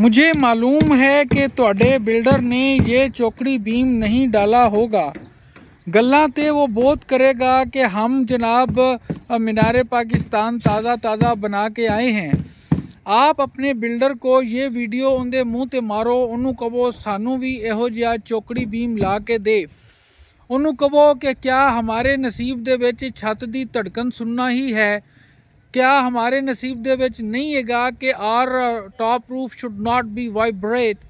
मुझे मालूम है कि थोड़े बिल्डर ने ये चौकड़ी बीम नहीं डाला होगा ਗੱਲਾਂ ਤੇ ਉਹ ਬਹੁਤ ਕਰੇਗਾ ਕਿ ਹਮ ਜਨਾਬ मीनार पाकिस्तान ताज़ा ताज़ा बना के आए हैं आप अपने बिल्डर को ये वीडियो उनके मुँह से मारो उन्होंने कहो सानू भी यहो चौकड़ी बीम ला के दे उन्होंने कहो कि क्या हमारे नसीब के छत की धड़कन सुनना ही है क्या हमारे नसीब दे नहीं हैगा कि our top roof should not be vibrate